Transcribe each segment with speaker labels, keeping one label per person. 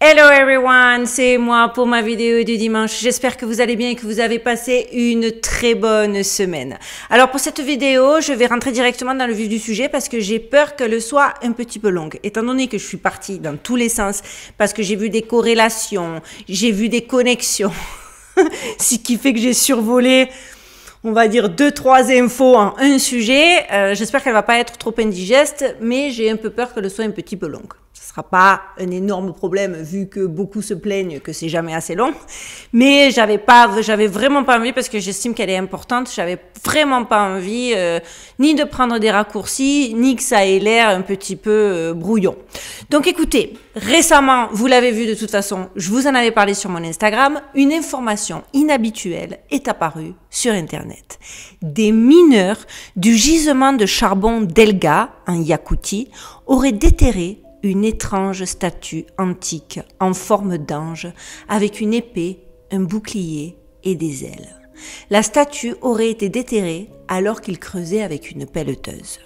Speaker 1: Hello everyone, c'est moi pour ma vidéo du dimanche. J'espère que vous allez bien et que vous avez passé une très bonne semaine. Alors pour cette vidéo, je vais rentrer directement dans le vif du sujet parce que j'ai peur qu'elle soit un petit peu longue. Étant donné que je suis partie dans tous les sens, parce que j'ai vu des corrélations, j'ai vu des connexions, ce qui fait que j'ai survolé on va dire deux trois infos en un sujet. Euh, j'espère qu'elle va pas être trop indigeste, mais j'ai un peu peur qu'elle soit un petit peu longue. Ce sera pas un énorme problème vu que beaucoup se plaignent que c'est jamais assez long. Mais j'avais pas, j'avais vraiment pas envie parce que j'estime qu'elle est importante. J'avais vraiment pas envie euh, ni de prendre des raccourcis, ni que ça ait l'air un petit peu euh, brouillon. Donc écoutez, récemment, vous l'avez vu de toute façon, je vous en avais parlé sur mon Instagram, une information inhabituelle est apparue sur Internet. Des mineurs du gisement de charbon d'Elga, en Yakoutie, auraient déterré une étrange statue antique en forme d'ange avec une épée, un bouclier et des ailes. La statue aurait été déterrée alors qu'il creusait avec une pelleteuse.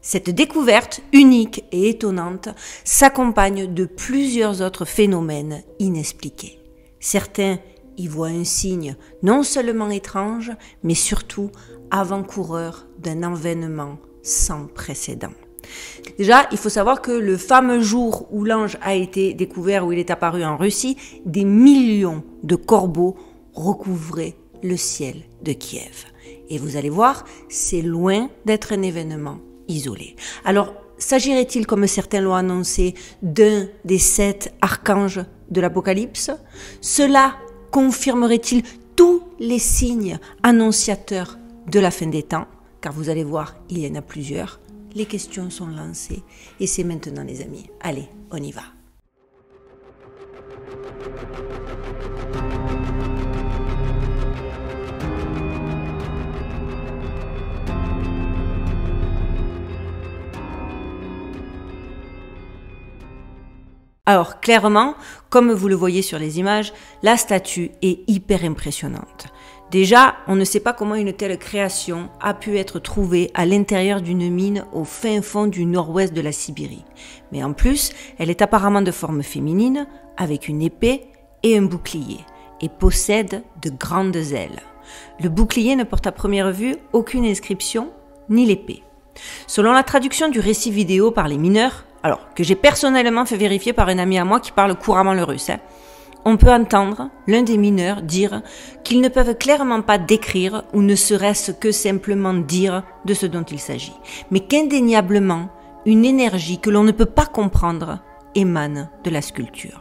Speaker 1: Cette découverte unique et étonnante s'accompagne de plusieurs autres phénomènes inexpliqués. Certains y voient un signe non seulement étrange, mais surtout avant-coureur d'un événement sans précédent. Déjà, il faut savoir que le fameux jour où l'ange a été découvert, où il est apparu en Russie, des millions de corbeaux recouvraient le ciel de Kiev. Et vous allez voir, c'est loin d'être un événement isolé. Alors, s'agirait-il, comme certains l'ont annoncé, d'un des sept archanges de l'Apocalypse Cela confirmerait-il tous les signes annonciateurs de la fin des temps Car vous allez voir, il y en a plusieurs les questions sont lancées et c'est maintenant les amis. Allez, on y va. Alors clairement, comme vous le voyez sur les images, la statue est hyper impressionnante. Déjà, on ne sait pas comment une telle création a pu être trouvée à l'intérieur d'une mine au fin fond du nord-ouest de la Sibérie. Mais en plus, elle est apparemment de forme féminine, avec une épée et un bouclier, et possède de grandes ailes. Le bouclier ne porte à première vue aucune inscription, ni l'épée. Selon la traduction du récit vidéo par les mineurs, alors que j'ai personnellement fait vérifier par un ami à moi qui parle couramment le russe, hein, on peut entendre l'un des mineurs dire qu'ils ne peuvent clairement pas décrire ou ne serait-ce que simplement dire de ce dont il s'agit, mais qu'indéniablement, une énergie que l'on ne peut pas comprendre émane de la sculpture.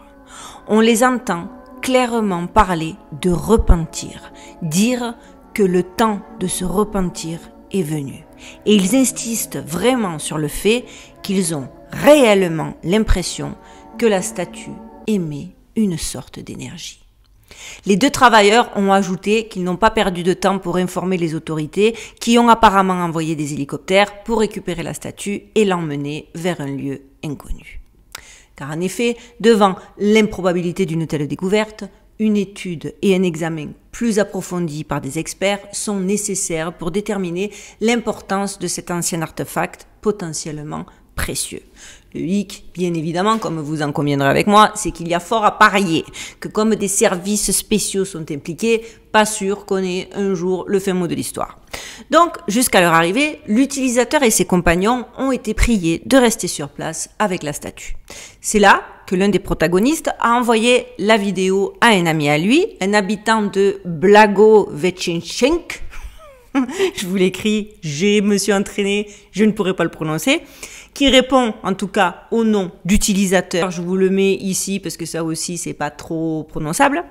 Speaker 1: On les entend clairement parler de repentir, dire que le temps de se repentir est venu. Et ils insistent vraiment sur le fait qu'ils ont réellement l'impression que la statue aimait une sorte d'énergie. Les deux travailleurs ont ajouté qu'ils n'ont pas perdu de temps pour informer les autorités qui ont apparemment envoyé des hélicoptères pour récupérer la statue et l'emmener vers un lieu inconnu. Car en effet, devant l'improbabilité d'une telle découverte, une étude et un examen plus approfondis par des experts sont nécessaires pour déterminer l'importance de cet ancien artefact potentiellement précieux. Le hic, bien évidemment, comme vous en conviendrez avec moi, c'est qu'il y a fort à parier que comme des services spéciaux sont impliqués, pas sûr qu'on ait un jour le fin mot de l'histoire. Donc, jusqu'à leur arrivée, l'utilisateur et ses compagnons ont été priés de rester sur place avec la statue. C'est là que l'un des protagonistes a envoyé la vidéo à un ami à lui, un habitant de Blago je vous l'écris, j'ai, monsieur entraîné, je ne pourrais pas le prononcer qui répond en tout cas au nom d'utilisateur. Je vous le mets ici parce que ça aussi c'est pas trop prononçable.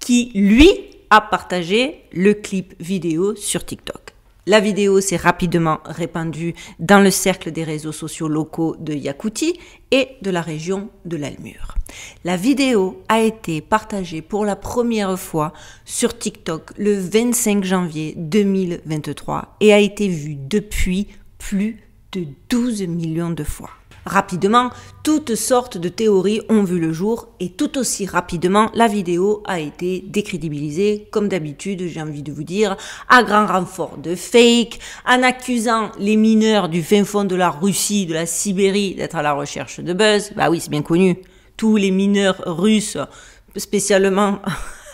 Speaker 1: Qui lui a partagé le clip vidéo sur TikTok. La vidéo s'est rapidement répandue dans le cercle des réseaux sociaux locaux de Yakoutie et de la région de l'Almure. La vidéo a été partagée pour la première fois sur TikTok le 25 janvier 2023 et a été vue depuis plus de 12 millions de fois. Rapidement, toutes sortes de théories ont vu le jour et tout aussi rapidement, la vidéo a été décrédibilisée, comme d'habitude, j'ai envie de vous dire, à grand renfort de fake, en accusant les mineurs du fin fond de la Russie, de la Sibérie, d'être à la recherche de buzz. Bah oui, c'est bien connu. Tous les mineurs russes, spécialement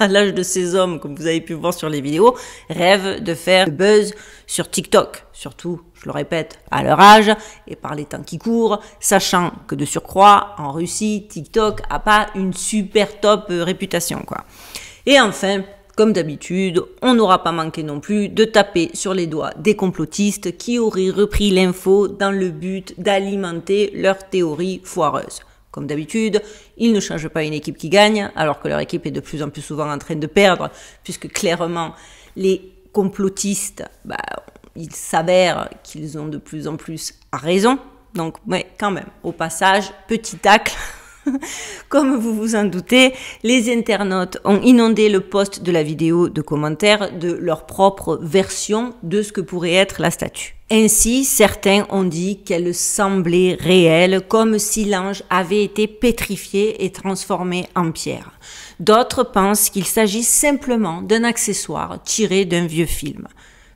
Speaker 1: à l'âge de ces hommes, comme vous avez pu voir sur les vidéos, rêvent de faire le buzz sur TikTok. Surtout, je le répète, à leur âge et par les temps qui courent, sachant que de surcroît, en Russie, TikTok a pas une super top euh, réputation, quoi. Et enfin, comme d'habitude, on n'aura pas manqué non plus de taper sur les doigts des complotistes qui auraient repris l'info dans le but d'alimenter leurs théories foireuses. Comme d'habitude, ils ne changent pas une équipe qui gagne, alors que leur équipe est de plus en plus souvent en train de perdre, puisque clairement, les complotistes, bah, il s'avère qu'ils ont de plus en plus raison. Donc, mais quand même, au passage, petit tacle Comme vous vous en doutez, les internautes ont inondé le poste de la vidéo de commentaires de leur propre version de ce que pourrait être la statue. Ainsi, certains ont dit qu'elle semblait réelle, comme si l'ange avait été pétrifié et transformé en pierre. D'autres pensent qu'il s'agit simplement d'un accessoire tiré d'un vieux film.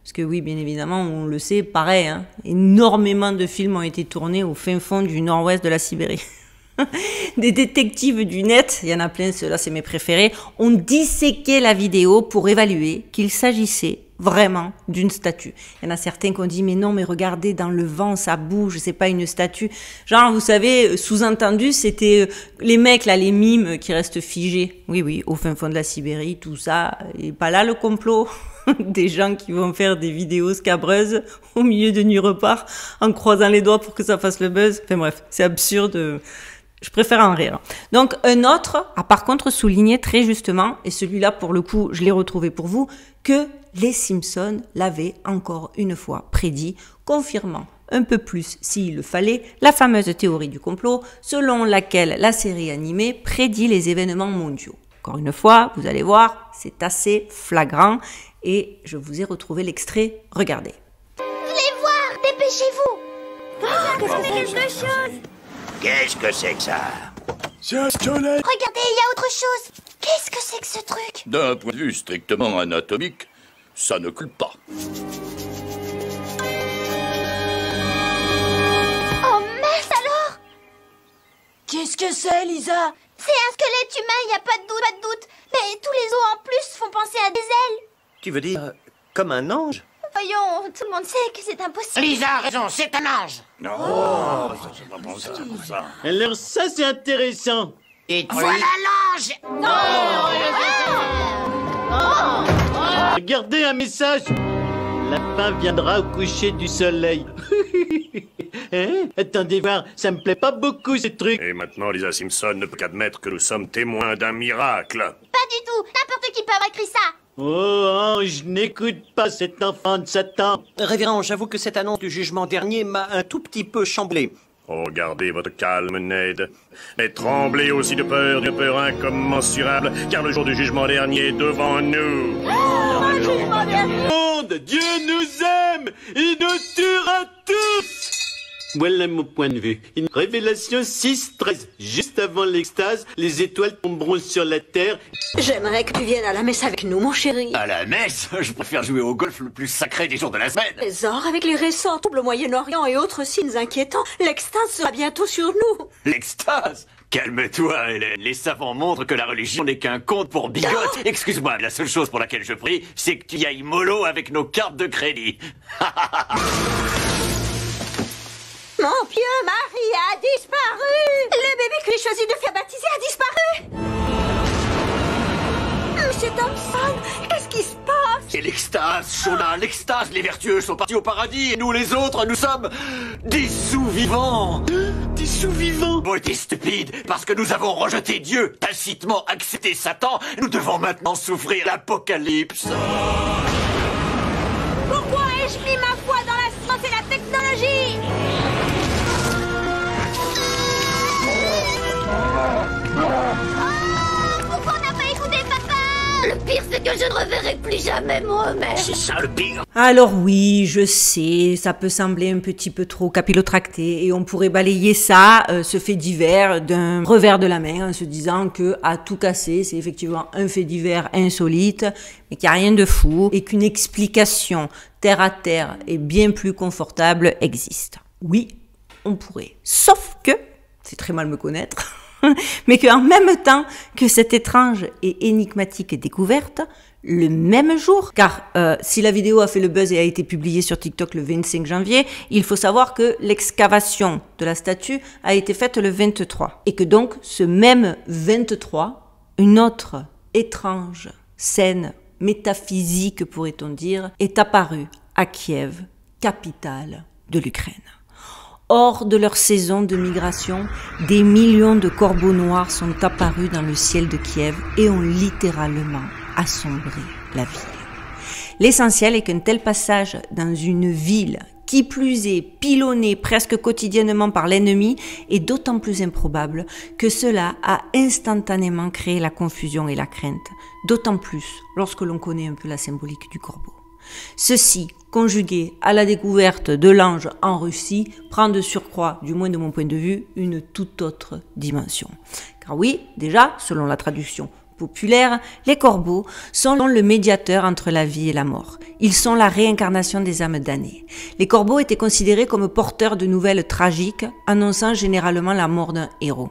Speaker 1: Parce que oui, bien évidemment, on le sait, pareil, hein, énormément de films ont été tournés au fin fond du nord-ouest de la Sibérie. des détectives du net, il y en a plein, ceux-là c'est mes préférés, ont disséqué la vidéo pour évaluer qu'il s'agissait vraiment d'une statue. Il y en a certains qui ont dit mais non mais regardez dans le vent ça bouge, c'est pas une statue. Genre vous savez euh, sous-entendu c'était euh, les mecs là les mimes qui restent figés. Oui oui, au fin fond de la Sibérie, tout ça, et pas là le complot des gens qui vont faire des vidéos scabreuses au milieu de nuit repart en croisant les doigts pour que ça fasse le buzz. Enfin bref, c'est absurde je préfère en rire. Donc un autre a par contre souligné très justement, et celui-là pour le coup je l'ai retrouvé pour vous, que les Simpsons l'avaient encore une fois prédit, confirmant un peu plus, s'il le fallait, la fameuse théorie du complot, selon laquelle la série animée prédit les événements mondiaux. Encore une fois, vous allez voir, c'est assez flagrant et je vous ai retrouvé l'extrait, regardez. voulez voir, dépêchez-vous oh, ah, Qu'est-ce que c'est quelque chose Qu'est-ce que c'est que ça Regardez, il y a autre chose Qu'est-ce que c'est que ce truc D'un point de vue strictement anatomique, ça ne coule pas. Oh mince alors Qu'est-ce que c'est, Lisa C'est un squelette humain, y a pas de doute, pas de doute. Mais tous les os en plus font penser à des ailes. Tu veux dire euh, comme un ange Voyons, tout le monde sait que c'est impossible. Lisa a raison, c'est un ange. Non, oh, oh pas ça, ça. Alors ça, c'est intéressant. Et voilà l'ange. Non. Oh. Oh. Regardez un message La fin viendra au coucher du soleil. hein Attendez voir, ça me plaît pas beaucoup ce truc. Et maintenant, Lisa Simpson ne peut qu'admettre que nous sommes témoins d'un miracle. Pas du tout N'importe qui peut avoir écrit ça Oh, je n'écoute pas cet enfant de Satan. Révérend, j'avoue que cette annonce du jugement dernier m'a un tout petit peu chamblé. Oh, gardez votre calme, Ned, et tremblez aussi de peur, de peur incommensurable, car le jour du jugement dernier est devant nous. Oh, le jugement dernier Dieu nous aime, il nous tuera tous voilà mon point de vue. Une révélation 6-13. Juste avant l'extase, les étoiles tomberont sur la Terre. J'aimerais que tu viennes à la messe avec nous, mon chéri. À la messe Je préfère jouer au golf le plus sacré des jours de la semaine. or avec les récents troubles au Moyen-Orient et autres signes inquiétants, l'extase sera bientôt sur nous. L'extase Calme-toi, Hélène. Les savants montrent que la religion n'est qu'un conte pour bigote. Ah Excuse-moi, la seule chose pour laquelle je prie, c'est que tu y ailles mollo avec nos cartes de crédit. Mon vieux mari a disparu Le bébé que j'ai choisi de faire baptiser a disparu Monsieur Thompson, qu'est-ce qui se passe C'est l'extase, Shona, l'extase Les vertueux sont partis au paradis et nous les autres, nous sommes des sous-vivants Des sous-vivants Vous t'es stupide, parce que nous avons rejeté Dieu, tacitement accepté Satan, nous devons maintenant souffrir l'apocalypse Pourquoi ai-je mis ma foi c'est que je ne reverrai plus jamais moi même C'est ça le pire. Alors oui, je sais, ça peut sembler un petit peu trop capillotracté et on pourrait balayer ça, euh, ce fait divers, d'un revers de la main en se disant que à tout casser, c'est effectivement un fait divers insolite, mais qu'il n'y a rien de fou et qu'une explication terre à terre et bien plus confortable existe. Oui, on pourrait. Sauf que, c'est très mal me connaître. mais qu'en même temps que cette étrange et énigmatique découverte, le même jour, car euh, si la vidéo a fait le buzz et a été publiée sur TikTok le 25 janvier, il faut savoir que l'excavation de la statue a été faite le 23, et que donc ce même 23, une autre étrange scène métaphysique, pourrait-on dire, est apparue à Kiev, capitale de l'Ukraine. Hors de leur saison de migration, des millions de corbeaux noirs sont apparus dans le ciel de Kiev et ont littéralement assombri la ville. L'essentiel est qu'un tel passage dans une ville qui plus est pilonnée presque quotidiennement par l'ennemi, est d'autant plus improbable que cela a instantanément créé la confusion et la crainte, d'autant plus lorsque l'on connaît un peu la symbolique du corbeau. Ceci, conjugué à la découverte de l'ange en Russie, prend de surcroît, du moins de mon point de vue, une toute autre dimension. Car oui, déjà, selon la traduction populaire, les corbeaux sont le médiateur entre la vie et la mort. Ils sont la réincarnation des âmes damnées. Les corbeaux étaient considérés comme porteurs de nouvelles tragiques, annonçant généralement la mort d'un héros.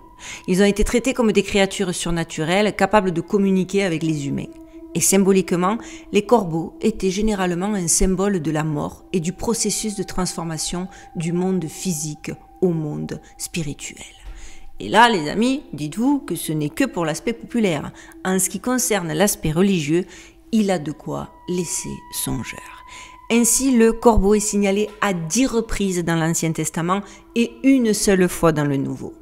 Speaker 1: Ils ont été traités comme des créatures surnaturelles capables de communiquer avec les humains. Et symboliquement, les corbeaux étaient généralement un symbole de la mort et du processus de transformation du monde physique au monde spirituel. Et là, les amis, dites-vous que ce n'est que pour l'aspect populaire. En ce qui concerne l'aspect religieux, il a de quoi laisser songeur. Ainsi, le corbeau est signalé à dix reprises dans l'Ancien Testament et une seule fois dans le Nouveau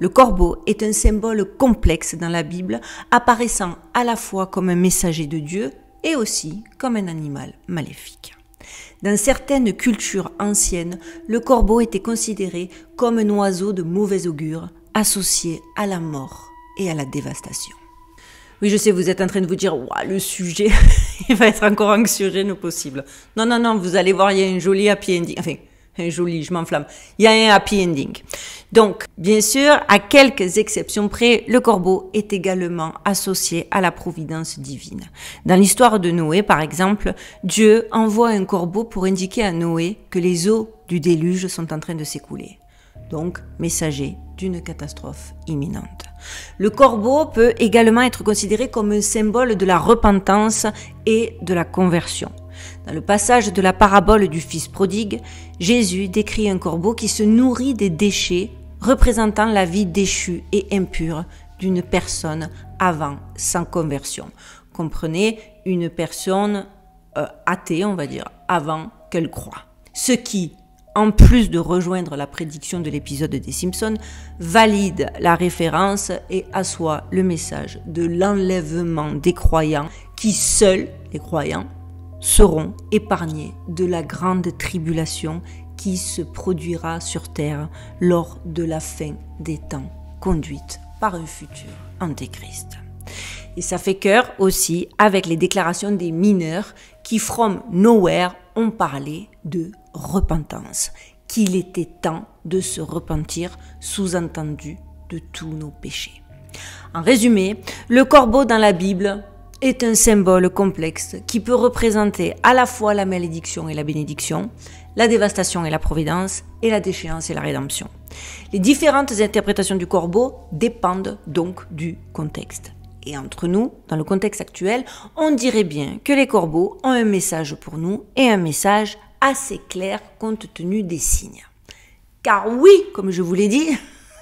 Speaker 1: le corbeau est un symbole complexe dans la Bible, apparaissant à la fois comme un messager de Dieu et aussi comme un animal maléfique. Dans certaines cultures anciennes, le corbeau était considéré comme un oiseau de mauvais augure, associé à la mort et à la dévastation. Oui, je sais, vous êtes en train de vous dire, ouais, le sujet, il va être encore anxiogène au possible. Non, non, non, vous allez voir, il y a une jolie happy ending. Enfin, Joli, je m'enflamme. Il y a un happy ending. Donc, bien sûr, à quelques exceptions près, le corbeau est également associé à la providence divine. Dans l'histoire de Noé, par exemple, Dieu envoie un corbeau pour indiquer à Noé que les eaux du déluge sont en train de s'écouler. Donc, messager d'une catastrophe imminente. Le corbeau peut également être considéré comme un symbole de la repentance et de la conversion. Dans le passage de la parabole du Fils prodigue, Jésus décrit un corbeau qui se nourrit des déchets représentant la vie déchue et impure d'une personne avant sans conversion. Comprenez une personne euh, athée, on va dire, avant qu'elle croit. Ce qui, en plus de rejoindre la prédiction de l'épisode des Simpsons, valide la référence et assoit le message de l'enlèvement des croyants qui seuls, les croyants, seront épargnés de la grande tribulation qui se produira sur terre lors de la fin des temps, conduite par un futur antéchrist. Et ça fait cœur aussi avec les déclarations des mineurs qui, from nowhere, ont parlé de repentance, qu'il était temps de se repentir, sous-entendu de tous nos péchés. En résumé, le corbeau dans la Bible est un symbole complexe qui peut représenter à la fois la malédiction et la bénédiction, la dévastation et la providence, et la déchéance et la rédemption. Les différentes interprétations du corbeau dépendent donc du contexte. Et entre nous, dans le contexte actuel, on dirait bien que les corbeaux ont un message pour nous et un message assez clair compte tenu des signes. Car oui, comme je vous l'ai dit,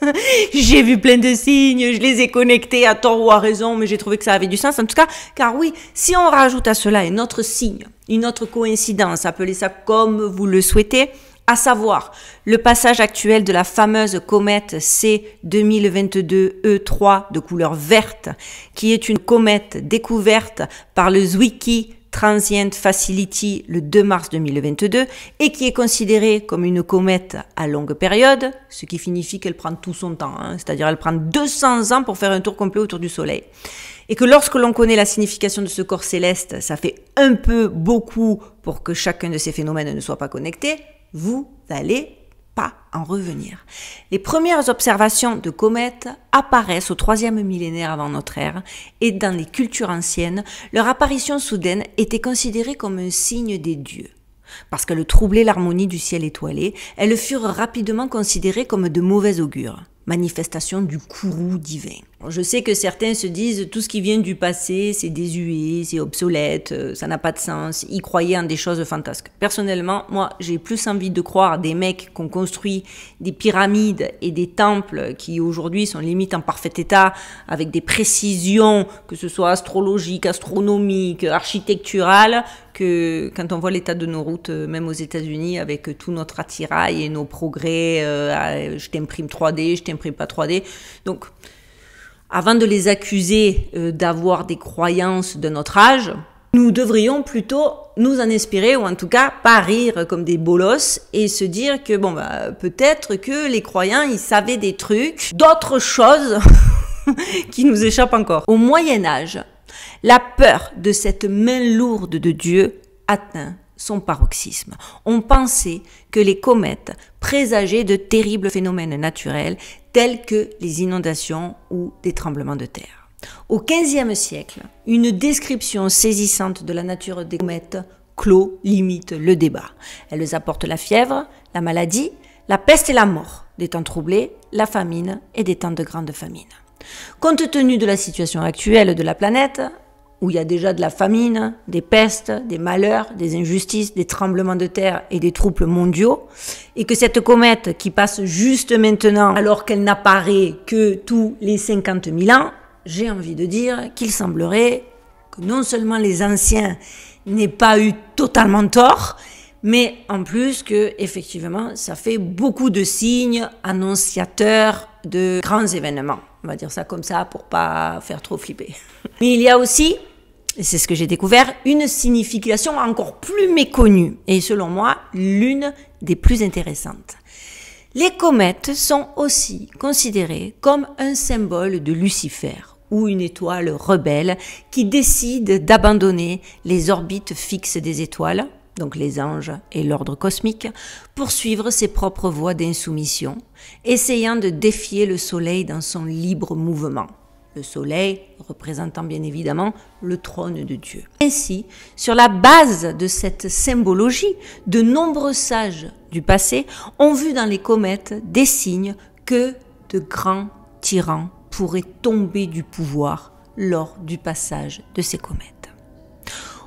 Speaker 1: j'ai vu plein de signes, je les ai connectés à tort ou à raison, mais j'ai trouvé que ça avait du sens. En tout cas, car oui, si on rajoute à cela un autre signe, une autre coïncidence, appelez ça comme vous le souhaitez, à savoir le passage actuel de la fameuse comète C2022E3 e de couleur verte, qui est une comète découverte par le Zwicky Transient Facility le 2 mars 2022 et qui est considérée comme une comète à longue période, ce qui signifie qu'elle prend tout son temps, hein. c'est-à-dire elle prend 200 ans pour faire un tour complet autour du Soleil. Et que lorsque l'on connaît la signification de ce corps céleste, ça fait un peu beaucoup pour que chacun de ces phénomènes ne soit pas connecté, vous allez pas en revenir. Les premières observations de comètes apparaissent au troisième millénaire avant notre ère et dans les cultures anciennes, leur apparition soudaine était considérée comme un signe des dieux. Parce qu'elles troublaient l'harmonie du ciel étoilé, elles furent rapidement considérées comme de mauvais augures, manifestations du courroux divin. Je sais que certains se disent tout ce qui vient du passé, c'est désuet, c'est obsolète, euh, ça n'a pas de sens, ils croyaient en des choses fantasques. Personnellement, moi, j'ai plus envie de croire des mecs qu'on construit des pyramides et des temples qui aujourd'hui sont limite en parfait état, avec des précisions, que ce soit astrologiques, astronomiques, architecturales, que quand on voit l'état de nos routes, euh, même aux États-Unis, avec tout notre attirail et nos progrès, euh, je t'imprime 3D, je t'imprime pas 3D. Donc, avant de les accuser euh, d'avoir des croyances de notre âge, nous devrions plutôt nous en inspirer ou en tout cas pas rire comme des bolosses et se dire que bon bah peut-être que les croyants ils savaient des trucs, d'autres choses qui nous échappent encore. Au Moyen Âge, la peur de cette main lourde de Dieu atteint son paroxysme. On pensait que les comètes présageaient de terribles phénomènes naturels tels que les inondations ou des tremblements de terre. Au XVe siècle, une description saisissante de la nature des comètes clôt, limite le débat. Elles apportent la fièvre, la maladie, la peste et la mort, des temps troublés, la famine et des temps de grande famine. Compte tenu de la situation actuelle de la planète, où il y a déjà de la famine, des pestes, des malheurs, des injustices, des tremblements de terre et des troubles mondiaux, et que cette comète qui passe juste maintenant, alors qu'elle n'apparaît que tous les 50 000 ans, j'ai envie de dire qu'il semblerait que non seulement les anciens n'aient pas eu totalement tort, mais en plus que effectivement ça fait beaucoup de signes annonciateurs de grands événements. On va dire ça comme ça pour pas faire trop flipper. Mais il y a aussi, et c'est ce que j'ai découvert, une signification encore plus méconnue et selon moi l'une des plus intéressantes. Les comètes sont aussi considérées comme un symbole de Lucifer ou une étoile rebelle qui décide d'abandonner les orbites fixes des étoiles donc les anges et l'ordre cosmique, poursuivre ses propres voies d'insoumission, essayant de défier le Soleil dans son libre mouvement. Le Soleil représentant bien évidemment le trône de Dieu. Ainsi, sur la base de cette symbologie, de nombreux sages du passé ont vu dans les comètes des signes que de grands tyrans pourraient tomber du pouvoir lors du passage de ces comètes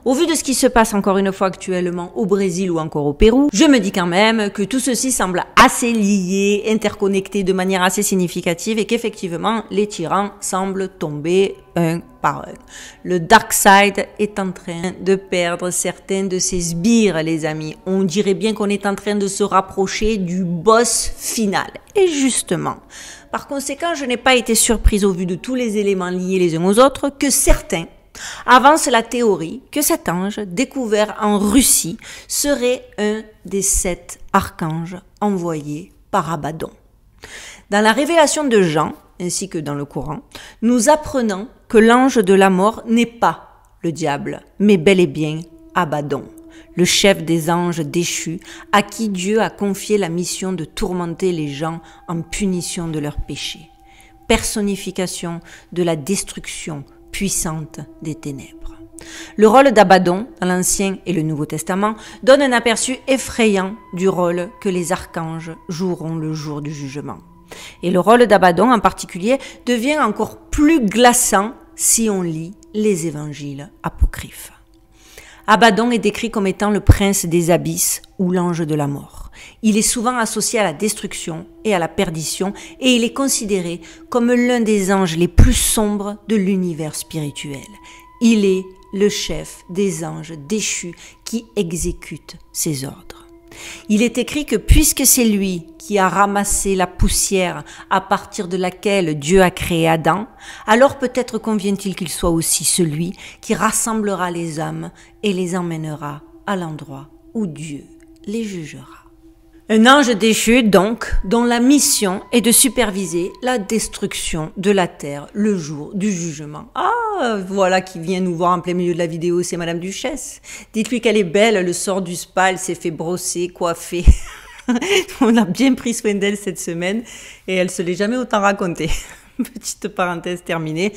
Speaker 1: au vu de ce qui se passe encore une fois actuellement au Brésil ou encore au Pérou, je me dis quand même que tout ceci semble assez lié, interconnecté de manière assez significative et qu'effectivement les tyrans semblent tomber un par un. Le Dark Side est en train de perdre certains de ses sbires, les amis. On dirait bien qu'on est en train de se rapprocher du boss final. Et justement, par conséquent, je n'ai pas été surprise au vu de tous les éléments liés les uns aux autres que certains avance la théorie que cet ange, découvert en Russie, serait un des sept archanges envoyés par Abaddon. Dans la révélation de Jean, ainsi que dans le Coran, nous apprenons que l'ange de la mort n'est pas le diable, mais bel et bien Abaddon, le chef des anges déchus, à qui Dieu a confié la mission de tourmenter les gens en punition de leurs péchés. Personnification de la destruction puissante des ténèbres. Le rôle d'Abaddon dans l'Ancien et le Nouveau Testament donne un aperçu effrayant du rôle que les archanges joueront le jour du jugement. Et le rôle d'Abaddon en particulier devient encore plus glaçant si on lit les évangiles apocryphes. Abaddon est décrit comme étant le prince des abysses ou l'ange de la mort. Il est souvent associé à la destruction et à la perdition et il est considéré comme l'un des anges les plus sombres de l'univers spirituel. Il est le chef des anges déchus qui exécute ses ordres. Il est écrit que puisque c'est lui qui a ramassé la poussière à partir de laquelle Dieu a créé Adam, alors peut-être convient-il qu'il soit aussi celui qui rassemblera les hommes et les emmènera à l'endroit où Dieu les jugera. Un ange déchu, donc, dont la mission est de superviser la destruction de la terre le jour du jugement. Ah, voilà qui vient nous voir en plein milieu de la vidéo, c'est Madame Duchesse. Dites-lui qu'elle est belle, le sort du spa, elle s'est fait brosser, coiffer. On a bien pris soin d'elle cette semaine et elle se l'est jamais autant racontée. Petite parenthèse terminée,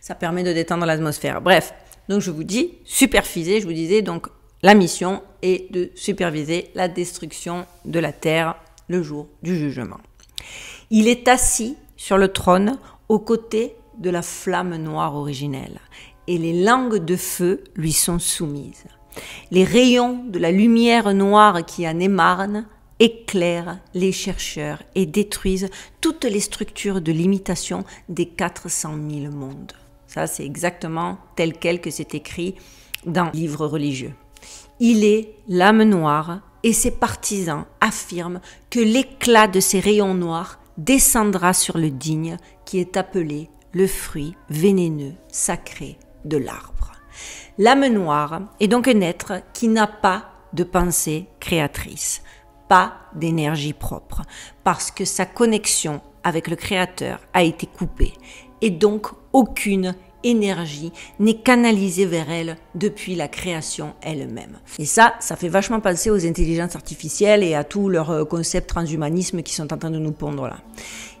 Speaker 1: ça permet de détendre l'atmosphère. Bref, donc je vous dis, superviser, je vous disais donc la mission est de superviser la destruction de la terre le jour du jugement. Il est assis sur le trône aux côtés de la flamme noire originelle, et les langues de feu lui sont soumises. Les rayons de la lumière noire qui en émarne éclairent les chercheurs et détruisent toutes les structures de limitation des 400 000 mondes. Ça, c'est exactement tel quel que c'est écrit dans le livre religieux. Il est l'âme noire et ses partisans affirment que l'éclat de ses rayons noirs descendra sur le digne qui est appelé le fruit vénéneux sacré de l'arbre. L'âme noire est donc un être qui n'a pas de pensée créatrice, pas d'énergie propre, parce que sa connexion avec le Créateur a été coupée et donc aucune énergie n'est canalisée vers elle depuis la création elle-même. Et ça, ça fait vachement penser aux intelligences artificielles et à tous leurs euh, concepts transhumanisme qui sont en train de nous pondre là.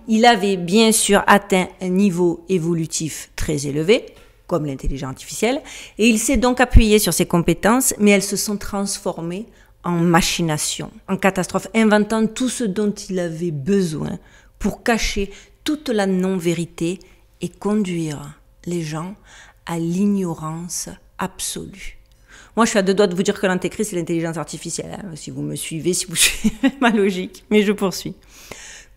Speaker 1: Il avait bien sûr atteint un niveau évolutif très élevé, comme l'intelligence artificielle, et il s'est donc appuyé sur ses compétences, mais elles se sont transformées en machination, en catastrophe, inventant tout ce dont il avait besoin pour cacher toute la non-vérité et conduire les gens à l'ignorance absolue. Moi, je suis à deux doigts de vous dire que l'antéchrist, c'est l'intelligence artificielle, hein, si vous me suivez, si vous suivez ma logique, mais je poursuis.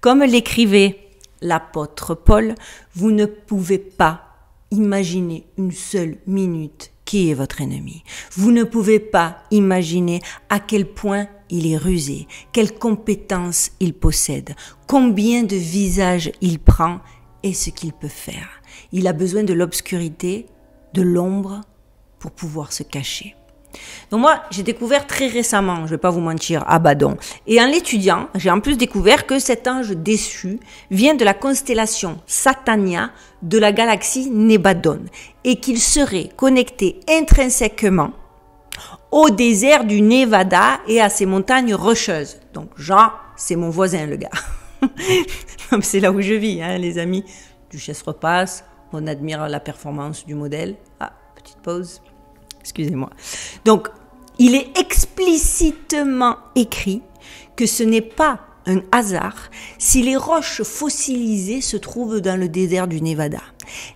Speaker 1: Comme l'écrivait l'apôtre Paul, vous ne pouvez pas imaginer une seule minute qui est votre ennemi. Vous ne pouvez pas imaginer à quel point il est rusé, quelles compétences il possède, combien de visages il prend et ce qu'il peut faire il a besoin de l'obscurité, de l'ombre, pour pouvoir se cacher. Donc moi, j'ai découvert très récemment, je ne vais pas vous mentir, Abaddon. Ah et en l'étudiant, j'ai en plus découvert que cet ange déçu vient de la constellation Satania de la galaxie Nebadon, et qu'il serait connecté intrinsèquement au désert du Nevada et à ses montagnes rocheuses. Donc Jean, c'est mon voisin le gars. c'est là où je vis, hein, les amis. Duchesse repasse, on admire la performance du modèle. Ah, petite pause, excusez-moi. Donc, il est explicitement écrit que ce n'est pas un hasard si les roches fossilisées se trouvent dans le désert du Nevada.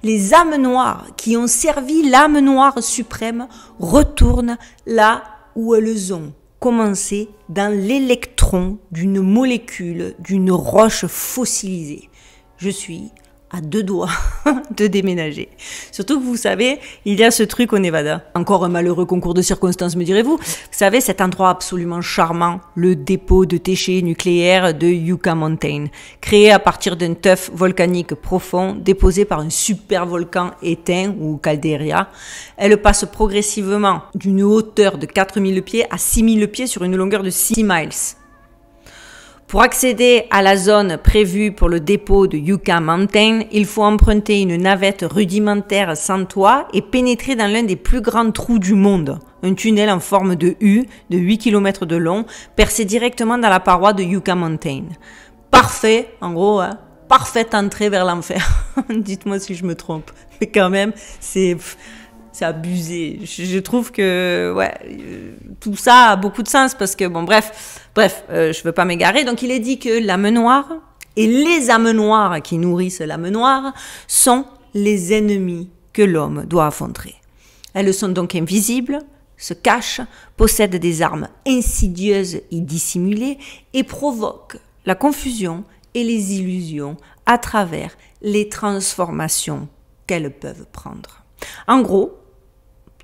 Speaker 1: Les âmes noires qui ont servi l'âme noire suprême retournent là où elles ont commencé dans l'électron d'une molécule, d'une roche fossilisée. Je suis à deux doigts de déménager. Surtout que vous savez, il y a ce truc au Nevada. Encore un malheureux concours de circonstances, me direz-vous. Vous savez, cet endroit absolument charmant, le dépôt de déchets nucléaires de Yucca Mountain, créé à partir d'un teuf volcanique profond déposé par un super volcan éteint ou calderia. Elle passe progressivement d'une hauteur de 4000 pieds à 6000 pieds sur une longueur de 6 miles. Pour accéder à la zone prévue pour le dépôt de Yucca Mountain, il faut emprunter une navette rudimentaire sans toit et pénétrer dans l'un des plus grands trous du monde, un tunnel en forme de U de 8 km de long, percé directement dans la paroi de Yucca Mountain. Parfait, en gros, hein, parfaite entrée vers l'enfer. Dites-moi si je me trompe, mais quand même, c'est c'est abusé. Je, trouve que ouais, euh, tout ça a beaucoup de sens parce que bon bref, bref, euh, je veux pas m'égarer. Donc il est dit que l'âme noire et les âmes noires qui nourrissent l'âme noire sont les ennemis que l'homme doit affronter. Elles sont donc invisibles, se cachent, possèdent des armes insidieuses et dissimulées et provoquent la confusion et les illusions à travers les transformations qu'elles peuvent prendre. En gros,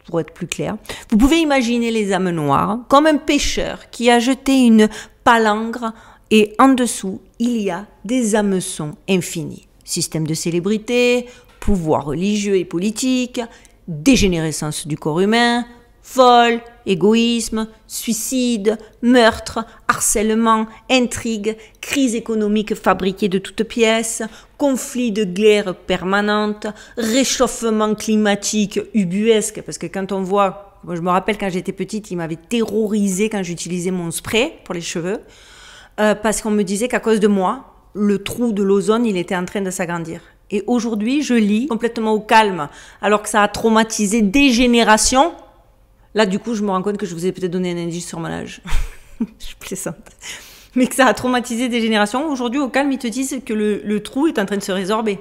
Speaker 1: pour être plus clair. Vous pouvez imaginer les âmes noires comme un pêcheur qui a jeté une palangre et en dessous, il y a des hameçons infinis. Système de célébrité, pouvoir religieux et politique, dégénérescence du corps humain, folle, égoïsme, suicide, meurtre, harcèlement, intrigue, crise économique fabriquée de toutes pièces, conflits de guerre permanente, réchauffement climatique ubuesque, parce que quand on voit, moi je me rappelle quand j'étais petite, il m'avait terrorisé quand j'utilisais mon spray pour les cheveux, euh, parce qu'on me disait qu'à cause de moi, le trou de l'ozone, il était en train de s'agrandir. Et aujourd'hui, je lis complètement au calme, alors que ça a traumatisé des générations. Là, du coup, je me rends compte que je vous ai peut-être donné un indice sur mon âge. je plaisante mais que ça a traumatisé des générations. Aujourd'hui, au calme, ils te disent que le, trou est en train de se résorber.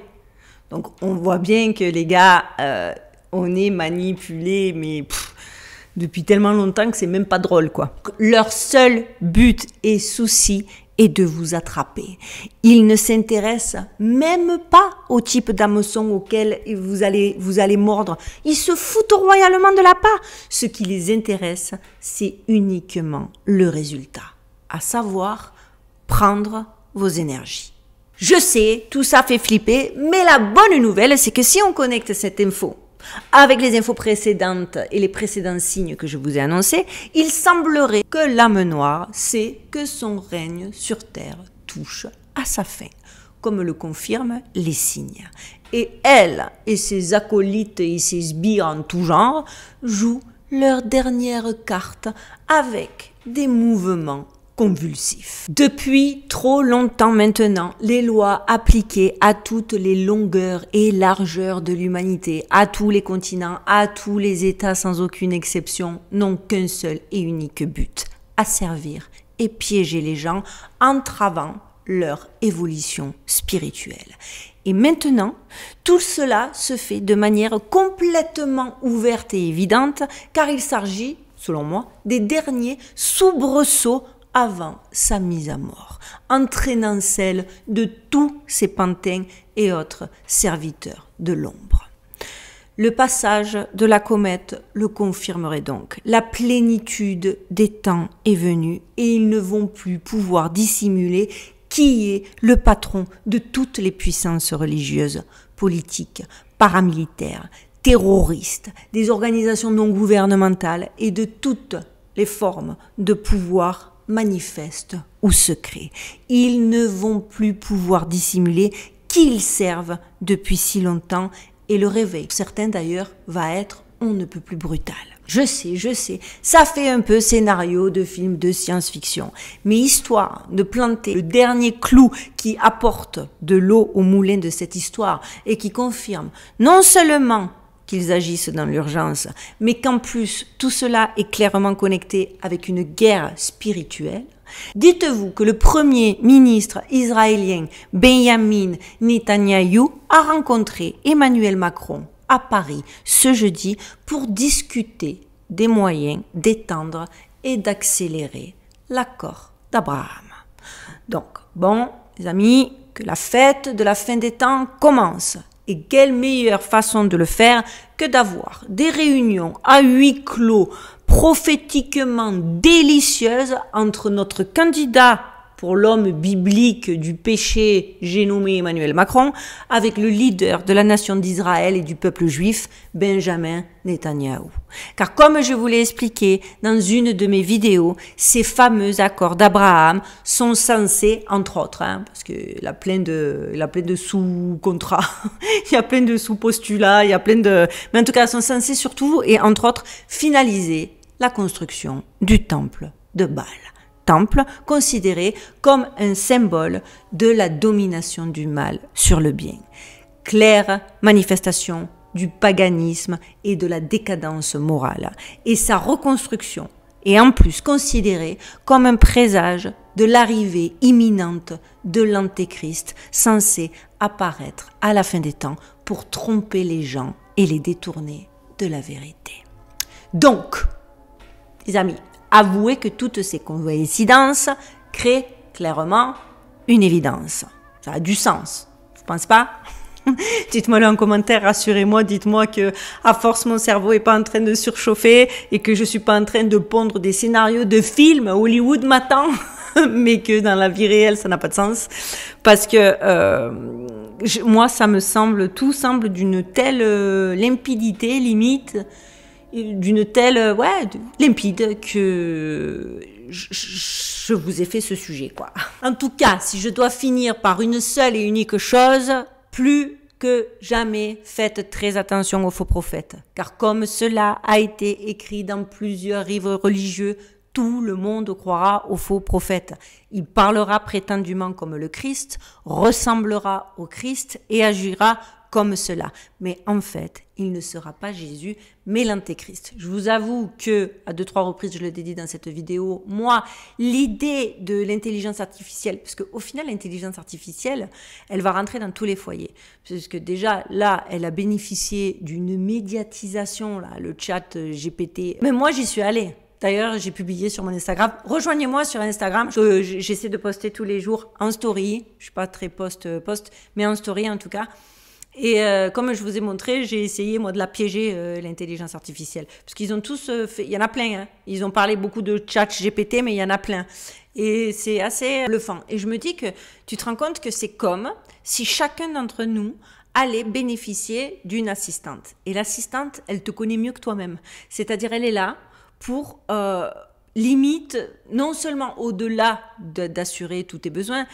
Speaker 1: Donc, on voit bien que les gars, euh, on est manipulés, mais depuis tellement longtemps que c'est même pas drôle, quoi. Leur seul but et souci est de vous attraper. Ils ne s'intéressent même pas au type d'hameçon auquel vous allez, vous allez mordre. Ils se foutent royalement de la part. Ce qui les intéresse, c'est uniquement le résultat à savoir prendre vos énergies. Je sais, tout ça fait flipper, mais la bonne nouvelle, c'est que si on connecte cette info avec les infos précédentes et les précédents signes que je vous ai annoncés, il semblerait que l'âme noire sait que son règne sur Terre touche à sa fin, comme le confirment les signes. Et elle et ses acolytes et ses sbires en tout genre jouent leur dernière carte avec des mouvements convulsif. Depuis trop longtemps maintenant, les lois appliquées à toutes les longueurs et largeurs de l'humanité, à tous les continents, à tous les États sans aucune exception, n'ont qu'un seul et unique but, asservir et piéger les gens, entravant leur évolution spirituelle. Et maintenant, tout cela se fait de manière complètement ouverte et évidente, car il s'agit, selon moi, des derniers soubresauts avant sa mise à mort, entraînant celle de tous ses pantins et autres serviteurs de l'ombre. Le passage de la comète le confirmerait donc. La plénitude des temps est venue et ils ne vont plus pouvoir dissimuler qui est le patron de toutes les puissances religieuses, politiques, paramilitaires, terroristes, des organisations non gouvernementales et de toutes les formes de pouvoir manifeste ou secret. Ils ne vont plus pouvoir dissimuler qu'ils servent depuis si longtemps et le réveil, certains d'ailleurs, va être on ne peut plus brutal. Je sais, je sais, ça fait un peu scénario de film de science-fiction, mais histoire de planter le dernier clou qui apporte de l'eau au moulin de cette histoire et qui confirme non seulement qu'ils agissent dans l'urgence, mais qu'en plus tout cela est clairement connecté avec une guerre spirituelle, dites-vous que le premier ministre israélien Benjamin Netanyahu a rencontré Emmanuel Macron à Paris ce jeudi pour discuter des moyens d'étendre et d'accélérer l'accord d'Abraham. Donc, bon, les amis, que la fête de la fin des temps commence. Et quelle meilleure façon de le faire que d'avoir des réunions à huis clos prophétiquement délicieuses entre notre candidat pour l'homme biblique du péché, j'ai nommé Emmanuel Macron, avec le leader de la nation d'Israël et du peuple juif, Benjamin Netanyahu. Car comme je vous l'ai expliqué dans une de mes vidéos, ces fameux accords d'Abraham sont censés, entre autres, hein, parce que la plein de, plein de sous-contrats, il y a plein de sous-postulats, il y a plein de, mais en tout cas, sont censés surtout et entre autres finaliser la construction du temple de Baal considéré comme un symbole de la domination du mal sur le bien. Claire manifestation du paganisme et de la décadence morale. Et sa reconstruction est en plus considéré comme un présage de l'arrivée imminente de l'Antéchrist censé apparaître à la fin des temps pour tromper les gens et les détourner de la vérité. Donc, les amis, avouer que toutes ces coïncidences créent clairement une évidence. Ça a du sens. Vous pensez pas Dites-moi là en commentaire, rassurez-moi, dites-moi que à force mon cerveau est pas en train de surchauffer et que je suis pas en train de pondre des scénarios de films Hollywood m'attend, mais que dans la vie réelle ça n'a pas de sens parce que euh, moi ça me semble tout semble d'une telle euh, limpidité limite d'une telle euh, ouais limpide que je vous ai fait ce sujet quoi. En tout cas, si je dois finir par une seule et unique chose, plus que jamais faites très attention aux faux prophètes, car comme cela a été écrit dans plusieurs livres religieux, tout le monde croira aux faux prophètes. Il parlera prétendument comme le Christ, ressemblera au Christ et agira comme cela. Mais en fait, il ne sera pas Jésus, mais l'antéchrist. Je vous avoue que, à deux, trois reprises, je le dédie dans cette vidéo, moi, l'idée de l'intelligence artificielle, parce qu'au final, l'intelligence artificielle, elle va rentrer dans tous les foyers. Parce que déjà, là, elle a bénéficié d'une médiatisation, là, le chat euh, GPT. Mais moi, j'y suis allée. D'ailleurs, j'ai publié sur mon Instagram. Rejoignez-moi sur Instagram. J'essaie de poster tous les jours en story. Je suis pas très post-post, euh, mais en story en tout cas. Et euh, comme je vous ai montré, j'ai essayé moi de la piéger euh, l'intelligence artificielle, parce qu'ils ont tous euh, fait, il y en a plein. Hein. Ils ont parlé beaucoup de Chat GPT, mais il y en a plein. Et c'est assez bluffant. Et je me dis que tu te rends compte que c'est comme si chacun d'entre nous allait bénéficier d'une assistante. Et l'assistante, elle te connaît mieux que toi-même. C'est-à-dire, elle est là pour euh, limite, non seulement au-delà d'assurer tous tes besoins,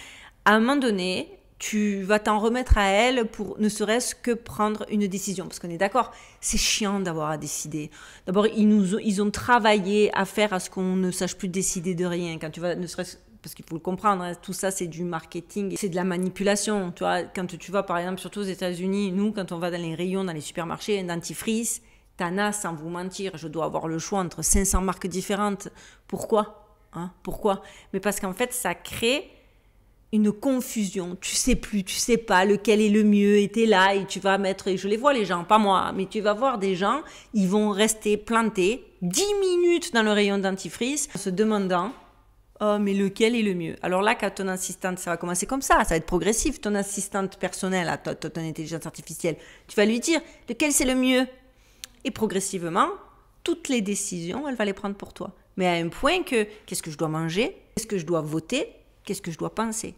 Speaker 1: à un moment donné, tu vas t'en remettre à elle pour ne serait-ce que prendre une décision. Parce qu'on est d'accord, c'est chiant d'avoir à décider. D'abord, ils, nous, ils ont travaillé à faire à ce qu'on ne sache plus décider de rien. Quand tu vas, ne serait-ce parce qu'il faut le comprendre, hein, tout ça c'est du marketing, c'est de la manipulation. Tu vois, quand tu vas par exemple, surtout aux États-Unis, nous quand on va dans les rayons, dans les supermarchés, un dentifrice, Tana, sans vous mentir, je dois avoir le choix entre 500 marques différentes. Pourquoi hein Pourquoi Mais parce qu'en fait ça crée une confusion. Tu sais plus, tu sais pas lequel est le mieux. Et es là et tu vas mettre. Et je les vois les gens, pas moi, mais tu vas voir des gens. Ils vont rester plantés 10 minutes dans le rayon dentifrice, en se demandant Oh, mais lequel est le mieux Alors là, quand ton assistante, ça va commencer comme ça, ça va être progressif. Ton assistante personnelle, à ton intelligence artificielle, tu vas lui dire lequel c'est le mieux. Et progressivement, toutes les décisions, elle va les prendre pour toi. Mais à un point que qu'est-ce que je dois manger Qu'est-ce que je dois voter Qu'est-ce que je dois penser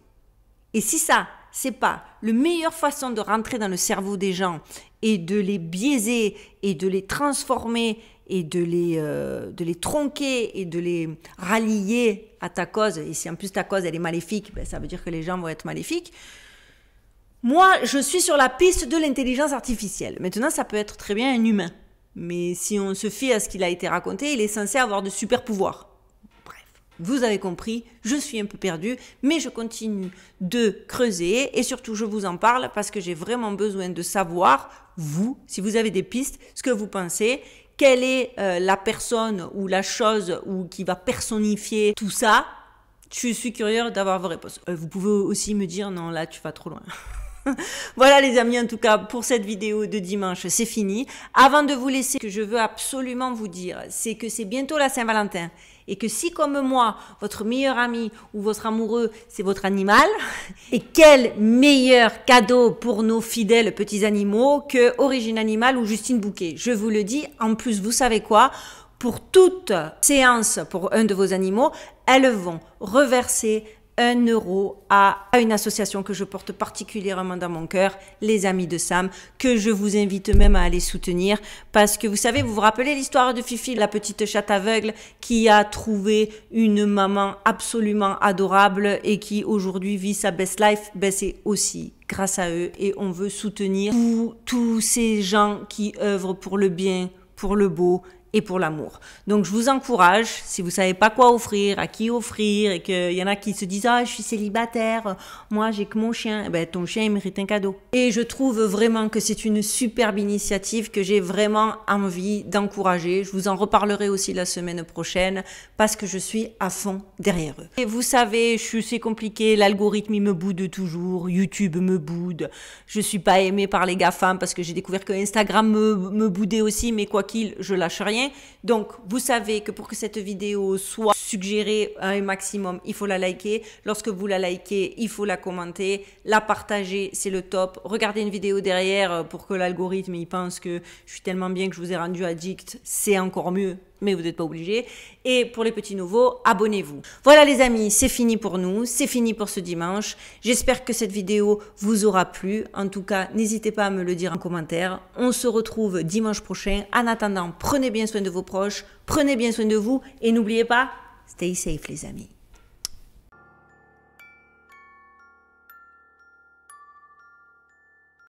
Speaker 1: et si ça, c'est pas la meilleure façon de rentrer dans le cerveau des gens et de les biaiser et de les transformer et de les, euh, de les tronquer et de les rallier à ta cause, et si en plus ta cause elle est maléfique, ben, ça veut dire que les gens vont être maléfiques. Moi, je suis sur la piste de l'intelligence artificielle. Maintenant, ça peut être très bien un humain. Mais si on se fie à ce qu'il a été raconté, il est censé avoir de super pouvoirs. Vous avez compris, je suis un peu perdue, mais je continue de creuser et surtout je vous en parle parce que j'ai vraiment besoin de savoir, vous, si vous avez des pistes, ce que vous pensez, quelle est euh, la personne ou la chose ou qui va personnifier tout ça. Je suis curieux d'avoir vos réponses. Euh, vous pouvez aussi me dire non, là tu vas trop loin voilà les amis, en tout cas pour cette vidéo de dimanche, c'est fini. Avant de vous laisser, ce que je veux absolument vous dire, c'est que c'est bientôt la Saint-Valentin. Et que si, comme moi, votre meilleur ami ou votre amoureux, c'est votre animal, et quel meilleur cadeau pour nos fidèles petits animaux que Origine Animale ou Justine Bouquet. Je vous le dis, en plus, vous savez quoi pour toute séance pour un de vos animaux, elles vont reverser un euro à, une association que je porte particulièrement dans mon cœur, les Amis de Sam, que je vous invite même à aller soutenir parce que vous savez, vous vous rappelez l'histoire de Fifi, la petite chatte aveugle qui a trouvé une maman absolument adorable et qui aujourd'hui vit sa best life, ben c'est aussi grâce à eux et on veut soutenir tous ces gens qui œuvrent pour le bien, pour le beau, et pour l'amour. Donc je vous encourage, si vous savez pas quoi offrir, à qui offrir, et qu'il y en a qui se disent ah je suis célibataire, moi j'ai que mon chien, eh ben ton chien il mérite un cadeau. Et je trouve vraiment que c'est une superbe initiative que j'ai vraiment envie d'encourager. Je vous en reparlerai aussi la semaine prochaine parce que je suis à fond derrière eux. Et vous savez, je c'est compliqué, l'algorithme il me boude toujours, YouTube me boude, je suis pas aimée par les GAFAM parce que j'ai découvert que Instagram me, me boudait aussi, mais quoi qu'il, je lâche rien donc, vous savez que pour que cette vidéo soit suggérée à un maximum, il faut la liker. Lorsque vous la likez, il faut la commenter, la partager, c'est le top. Regardez une vidéo derrière euh, pour que l'algorithme il pense que je suis tellement bien que je vous ai rendu addict, c'est encore mieux mais vous n'êtes pas obligé. Et pour les petits nouveaux, abonnez-vous. Voilà les amis, c'est fini pour nous, c'est fini pour ce dimanche. J'espère que cette vidéo vous aura plu. En tout cas, n'hésitez pas à me le dire en commentaire. On se retrouve dimanche prochain. En attendant, prenez bien soin de vos proches, prenez bien soin de vous et n'oubliez pas, stay safe les amis.